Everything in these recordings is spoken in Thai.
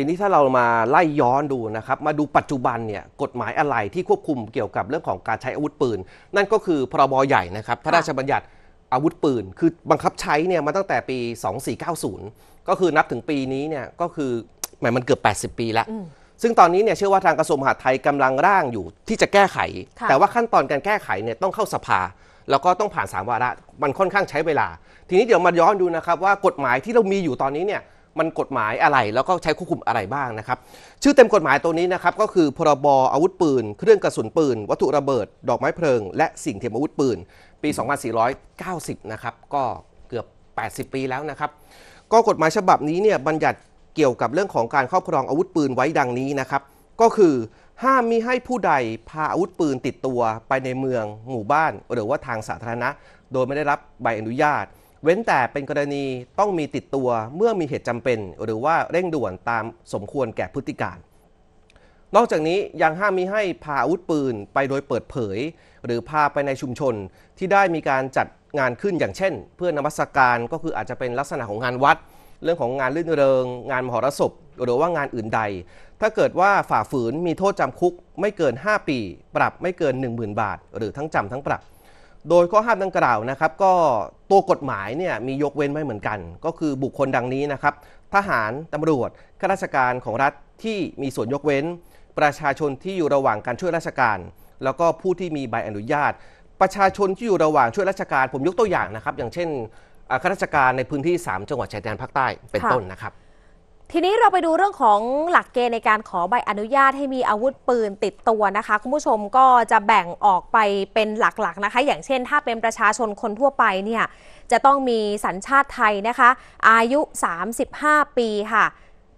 ทีนี้ถ้าเรามาไล่ย้อนดูนะครับ มาดูปัจจุบันเนี่ยกฎหมายอะไรที่ควบคุมเกี่ยวกับเรื่องของการใช้อาวุธปืน นั่นก็คือพรบใหญ่นะครับ พระราชบัญญัติอาวุธปืน คือบังคับใช้เนี่ยมาตั้งแต่ปี 2490 ก็คือนับถึงปีนี้เนี่ยก็คือหมายมันเกือบ 80 ปีแล้ว ซึ่งตอนนี้เนี่ยเชื่อว่าทางกระทรวงมหาดไทยกำลังร่างอยู่ที่จะแก้ไข แต่ว่าขั้นตอนการแก้ไขเนี่ยต้องเข้าสภา แล้วก็ต้องผ่านสามวาระมันค่อนข้างใช้เวลา ทีนี้เดี๋ยวมาย้อนดูนะครับว่ากฎหมายที่เรามีอยู่ตอนนี้เนี่ยมันกฎหมายอะไรแล้วก็ใช้ควบคุมอะไรบ้างนะครับ ชื่อเต็มกฎหมายตัวนี้นะครับ ก็คือ พรบอาวุธปืน เครื่องกระสุนปืน วัตถุระเบิดดอกไม้เพลิงและสิ่งเทียมอาวุธปืนปี 2490 นะครับก็เกือบ 80 ปีแล้วนะครับ ก็กฎหมายฉบับนี้เนี่ยบัญญัติเกี่ยวกับเรื่องของการครอบครองอาวุธปืนไว้ดังนี้นะครับก็คือห้ามมิให้ผู้ใดพาอาวุธปืนติดตัวไปในเมืองหมู่บ้านหรือว่าทางสาธารณะ โดยไม่ได้รับใบอนุญาตเว้นแต่เป็นกรณีต้องมีติดตัวเมื่อมีเหตุจำเป็น หรือว่าเร่งด่วนตามสมควรแก่พฤติการ นอกจากนี้ยังห้ามมิให้พาอาวุธปืน ไปโดยเปิดเผย หรือพาไปในชุมชนที่ได้มีการจัดงานขึ้นอย่างเช่น เพื่อนมัสการก็คืออาจจะเป็นลักษณะของงานวัด เรื่องของงานลื่นเริงงานมหรสพหรือว่างานอื่นใด ถ้าเกิดว่าฝ่าฝืนมีโทษจำคุก ไม่เกิน 5 ปี ปรับไม่เกิน 10,000 บาทหรือทั้งจำทั้งปรับโดยข้อห้ามดังกล่าวนะครับก็ตัวกฎหมายเนี่ยมียกเว้นไว้เหมือนกัน ก็คือบุคคลดังนี้นะครับ ทหาร ตำรวจข้าราชการของรัฐที่มีส่วนยกเว้น ประชาชนที่อยู่ระหว่างการช่วยราชการ แล้วก็ผู้ที่มีใบอนุญาต ประชาชนที่อยู่ระหว่างช่วยราชการผมยกตัวอย่างนะครับ อย่างเช่นข้าราชการในพื้นที่ 3 จังหวัดชายแดนภาคใต้เป็นต้นนะครับทีนี้เราไปดูเรื่องของหลักเกณฑ์ในการขอใบอนุญาตให้มีอาวุธปืนติดตัวนะคะ คุณผู้ชมก็จะแบ่งออกไปเป็นหลัก ๆ นะคะ อย่างเช่นถ้าเป็นประชาชนคนทั่วไปเนี่ยจะต้องมีสัญชาติไทยนะคะ อายุ 35 ปีค่ะ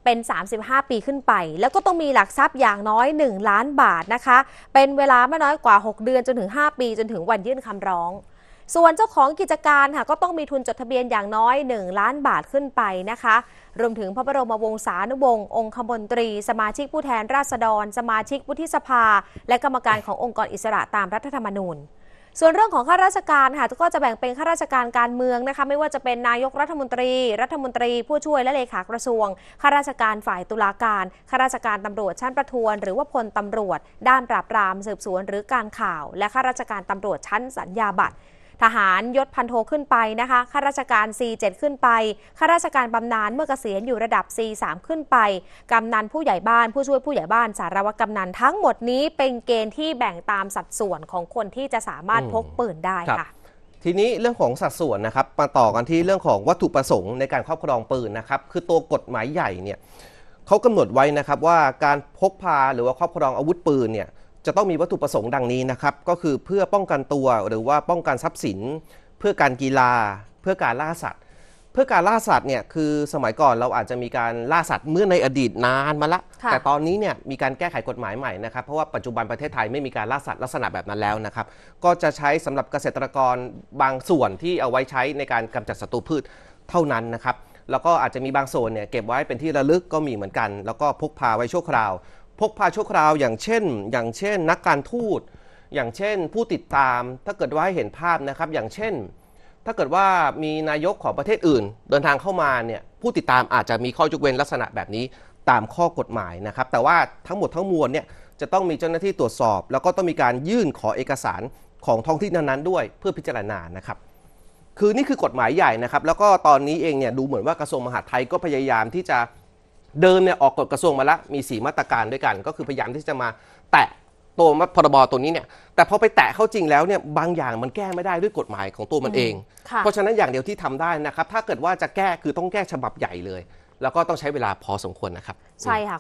เป็น 35 ปีขึ้นไป แล้วก็ต้องมีหลักทรัพย์อย่างน้อย 1 ล้านบาทนะคะ เป็นเวลาไม่น้อยกว่า 6 เดือน จนถึง 5 ปี จนถึงวันยื่นคำร้องส่วนเจ้าของกิจการค่ะก็ต้องมีทุนจดทะเบียนอย่างน้อย 1 ล้านบาทขึ้นไปนะคะ รวมถึงพระบรมวงศานุวงศ์องคมนตรี สมาชิกผู้แทนราษฎร สมาชิกวุฒิสภา และกรรมการขององค์กรอิสระตามรัฐธรรมนูญ ส่วนเรื่องของข้าราชการค่ะก็จะแบ่งเป็นข้าราชการการเมืองนะคะไม่ว่าจะเป็นนายกรัฐมนตรี รัฐมนตรีผู้ช่วยและเลขากระทรวงข้าราชการฝ่ายตุลาการข้าราชการตำรวจชั้นประทวน หรือว่าพลตำรวจ ด้านปราบปรามสืบสวนหรือการข่าว และข้าราชการตำรวจชั้นสัญญาบัตรทหารยศพันโท ขึ้นไปนะคะข้าราชการ C7 ขึ้นไปข้าราชการบำนาญเมื่อเกษียณอยู่ระดับ C3 ขึ้นไปกำนันผู้ใหญ่บ้านผู้ช่วยผู้ใหญ่บ้านสารวัตรกำนันทั้งหมดนี้ เป็นเกณฑ์ที่แบ่งตามสัดส่วนของคนที่จะสามารถพกปืนได้ค่ะ ทีนี้เรื่องของสัดส่วนนะครับมาต่อกันที่เรื่องของวัตถุประสงค์ในการครอบครองปืนนะครับคือตัวกฎหมายใหญ่เนี่ยเขากำหนดไว้นะครับว่าการพกพาหรือว่าครอบครองอาวุธปืนเนี่ยจะต้องมีวัตถุประสงค์ดังนี้นะครับก็คือเพื่อป้องกันตัวหรือว่าป้องกันทรัพย์สิน เพื่อการกีฬา เพื่อการล่าสัตว์เพื่อการล่าสัตว์เนี่ยคือสมัยก่อนเราอาจจะมีการล่าสัตว์เมื่อในอดีตนานมาละแต่ตอนนี้เนี่ยมีการแก้ไขกฎหมายใหม่นะครับเพราะว่าปัจจุบันประเทศไทยไม่มีการล่าสัตว์ลักษณะแบบนั้นแล้วนะครับ ก็จะใช้สำหรับเกษตรกรบางส่วนที่เอาไว้ใช้ในการกำจัดศัตรูพืชเท่านั้นนะครับ แล้วก็อาจจะมีบางส่วนเนี่ยเก็บไว้เป็นที่ระลึกก็มีเหมือนกัน แล้วก็พกพาไว้ชั่วคราวพกพาชั่วคราวอย่างเช่น อย่างเช่น นักการทูตอย่างเช่นผู้ติดตามถ้าเกิดว่าให้เห็นภาพนะครับอย่างเช่น ถ้าเกิดว่ามีนายกของประเทศอื่น เดินทางเข้ามาเนี่ยผู้ติดตามอาจจะมีข้อยกเว้นลักษณะแบบนี้ตามข้อกฎหมายนะครับ แต่ว่าทั้งหมดทั้งมวลเนี่ยจะต้องมีเจ้าหน้าที่ตรวจสอบ แล้วก็ต้องมีการยื่นขอเอกสารของท้องที่นั้นๆ ด้วยเพื่อพิจารณานะครับคือนี่คือกฎหมายใหญ่นะครับแล้วก็ตอนนี้เองเนี่ยดูเหมือนว่ากระทรวงมหาดไทยก็พยายามที่จะเดิมเนี่ยออกกฎกระทรวงมาแล้วมี4มาตรการด้วยกันก็คือพยายามที่จะมาแตะตัวพรบตัวนี้เนี่ยแต่พอไปแตะเข้าจริงแล้วเนี่ยบางอย่างมันแก้ไม่ได้ด้วยกฎหมายของตัวมันเอง เพราะฉะนั้นอย่างเดียวที่ทำได้นะครับถ้าเกิดว่าจะแก้คือต้องแก้ฉบับใหญ่เลย แล้วก็ต้องใช้เวลาพอสมควรนะครับใช่ค่ะ